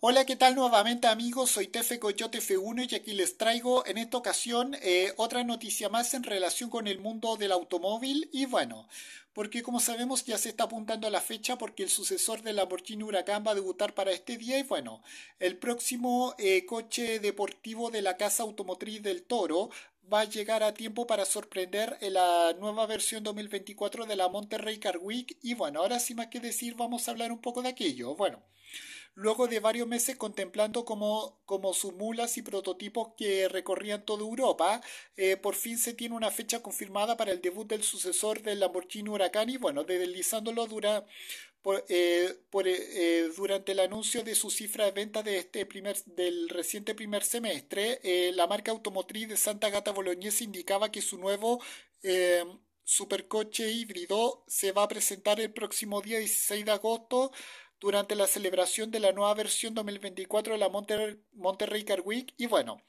Hola, ¿qué tal nuevamente amigos? Soy Tefe Coyote F1 y aquí les traigo en esta ocasión eh, otra noticia más en relación con el mundo del automóvil y bueno, porque como sabemos ya se está apuntando a la fecha porque el sucesor del Lamborghini Huracán va a debutar para este día y bueno, el próximo eh, coche deportivo de la casa automotriz del Toro va a llegar a tiempo para sorprender en la nueva versión 2024 de la Monterrey Car Week. Y bueno, ahora sin más que decir, vamos a hablar un poco de aquello. Bueno, luego de varios meses contemplando como, como sus mulas y prototipos que recorrían toda Europa, eh, por fin se tiene una fecha confirmada para el debut del sucesor del Lamborghini Huracán y bueno, deslizándolo dura, por, eh, eh, eh, durante el anuncio de su cifra de venta de este primer, del reciente primer semestre, la marca automotriz de Santa Gata Bolognese indicaba que su nuevo supercoche híbrido se va a presentar el próximo día 16 de agosto durante la celebración de la nueva versión 2024 de la Monterrey, Monterrey Car Week. Y bueno,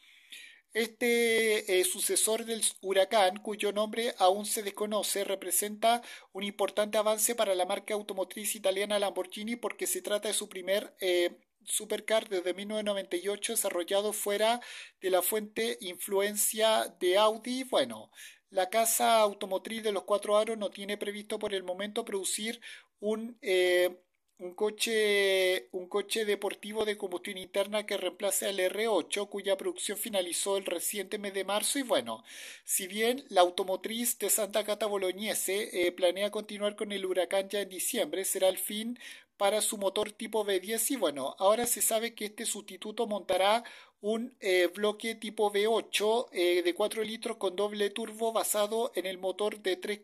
este eh, sucesor del Huracán, cuyo nombre aún se desconoce, representa un importante avance para la marca automotriz italiana Lamborghini porque se trata de su primer eh, supercar desde 1998 desarrollado fuera de la fuente influencia de Audi. Bueno, la casa automotriz de los cuatro aros no tiene previsto por el momento producir un... Eh, un coche, un coche deportivo de combustión interna que reemplace al R8, cuya producción finalizó el reciente mes de marzo. Y bueno, si bien la automotriz de Santa Cata Boloñese eh, planea continuar con el huracán ya en diciembre, será el fin para su motor tipo V10. Y bueno, ahora se sabe que este sustituto montará un eh, bloque tipo V8 eh, de 4 litros con doble turbo basado en el motor de 3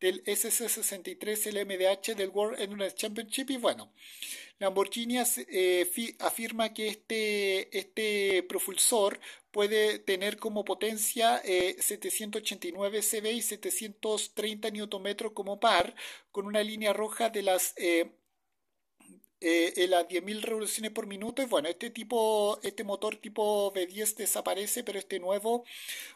del SC63 LMDH del World Endurance Championship y bueno, Lamborghini eh, afirma que este, este propulsor puede tener como potencia 789 eh, CB y 730 Nm como par con una línea roja de las... Eh, las 10.000 revoluciones por minuto. Y bueno, este tipo, este motor tipo V10 desaparece, pero este nuevo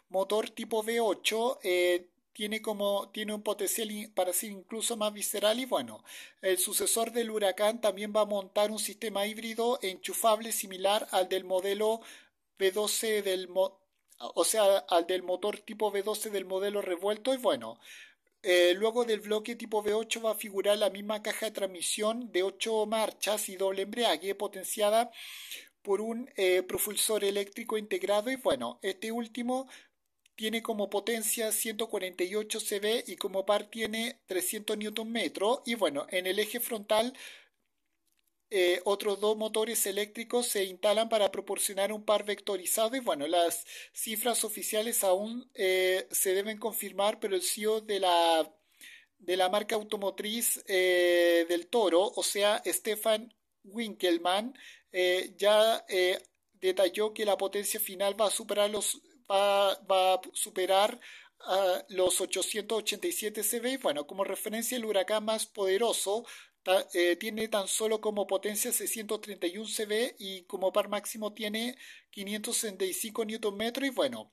motor tipo V8 eh, tiene como tiene un potencial para ser incluso más visceral y bueno, el sucesor del Huracán también va a montar un sistema híbrido enchufable similar al del modelo V12 del o sea, al del motor tipo V12 del modelo revuelto y bueno, eh, luego del bloque tipo V8 va a figurar la misma caja de transmisión de 8 marchas y doble embrague potenciada por un eh, propulsor eléctrico integrado y bueno, este último tiene como potencia 148 CV y como par tiene 300 Nm. Y bueno, en el eje frontal eh, otros dos motores eléctricos se instalan para proporcionar un par vectorizado y bueno, las cifras oficiales aún eh, se deben confirmar, pero el CEO de la, de la marca automotriz eh, del Toro, o sea, Stefan Winkelmann, ya detalló que la potencia final va a superar los va, a superar los 887 CB. Bueno, como referencia, el huracán más poderoso eh, tiene tan solo como potencia 631 CB y como par máximo tiene 565 Nm. Y bueno,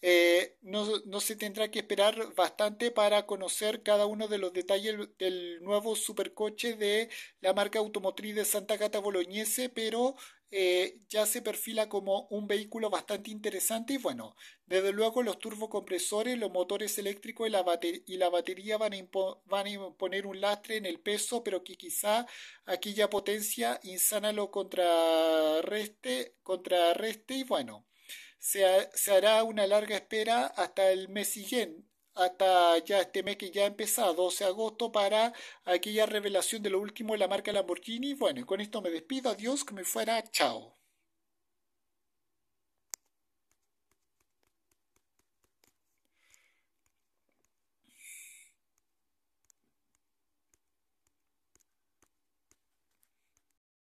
eh, no, se tendrá que esperar bastante para conocer cada uno de los detalles del nuevo supercoche de la marca automotriz de Santa Cata Boloñese, pero eh, ya se perfila como un vehículo bastante interesante y bueno, desde luego los turbocompresores, los motores eléctricos y la, batería van a, van imponer un lastre en el peso, pero que quizá aquella potencia insana lo contrarreste, y bueno, se, se hará una larga espera hasta el mes siguiente hasta ya este mes que ya ha empezado, 12 agosto, para aquella revelación de lo último de la marca Lamborghini. Bueno, y con esto me despido, adiós, que me fuera, chao.